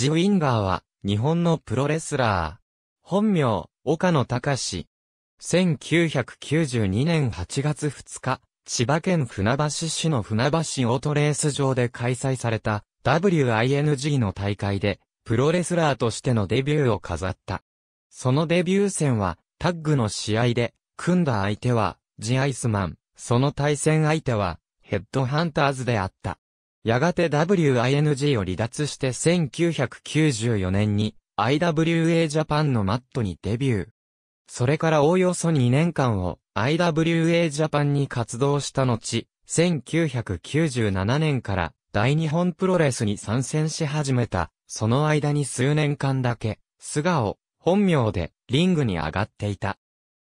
ジ・ウィンガーは、日本のプロレスラー。本名、岡野隆。1992年8月2日、千葉県船橋市の船橋オートレース場で開催された WING の大会で、プロレスラーとしてのデビューを飾った。そのデビュー戦は、タッグの試合で、組んだ相手は、ジ・アイスマン、その対戦相手は、ヘッドハンターズであった。やがて WING を離脱して1994年に IWA ジャパンのマットにデビュー。それからおおよそ2年間を IWA ジャパンに活動した後、1997年から大日本プロレスに参戦し始めた、その間に数年間だけ、素顔、本名でリングに上がっていた。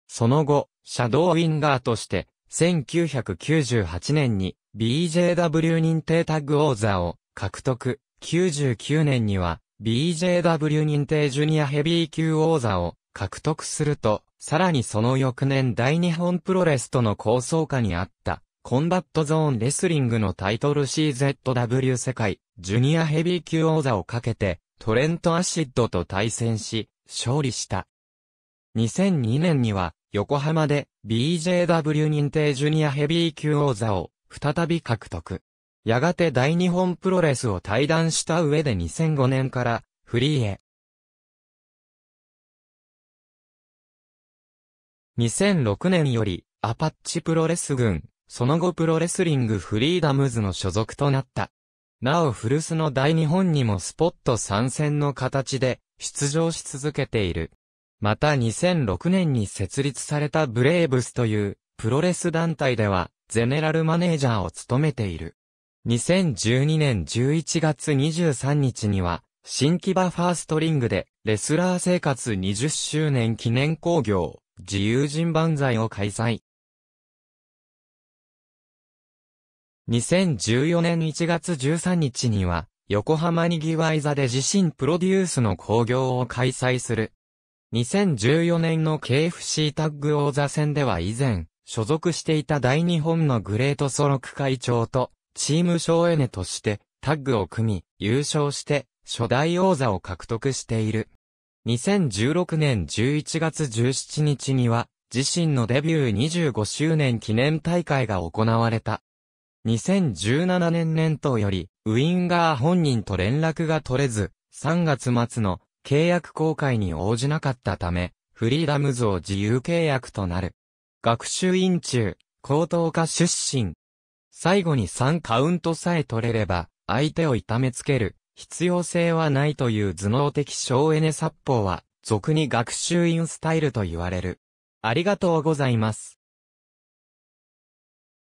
その後、シャドーウィンガーとして、1998年に BJW 認定タッグ王座を獲得。99年には BJW 認定ジュニアヘビー級王座を獲得すると、さらにその翌年大日本プロレスとの構想下にあった、コンバットゾーンレスリングのタイトル CZW 世界、ジュニアヘビー級王座をかけて、トレントアシッドと対戦し、勝利した。2002年には、横浜で BJW 認定ジュニアヘビー級王座を再び獲得。やがて大日本プロレスを退団した上で2005年からフリーへ。2006年よりアパッチプロレス軍、その後プロレスリングフリーダムズの所属となった。なお古巣の大日本にもスポット参戦の形で出場し続けている。また2006年に設立されたブレイブスというプロレス団体ではゼネラルマネージャーを務めている。2012年11月23日には、新木場ファーストリングで、レスラー生活20周年記念興行、自由人万歳を開催。2014年1月13日には、横浜にぎわい座で自身プロデュースの興行を開催する。2014年の KFC タッグ王座戦では以前、所属していた大日本のグレートソロク会長と、チーム省エネとしてタッグを組み、優勝して初代王座を獲得している。2016年11月17日には、自身のデビュー25周年記念大会が行われた。2017年年頭より、ウィンガー本人と連絡が取れず、3月末の契約公開に応じなかったため、フリーダムズを自由契約となる。学習院中、高等科出身。最後に3カウントさえ取れれば、相手を痛めつける、必要性はないという頭脳的省エネ殺法は、俗に学習院スタイルと言われる。ありがとうございます。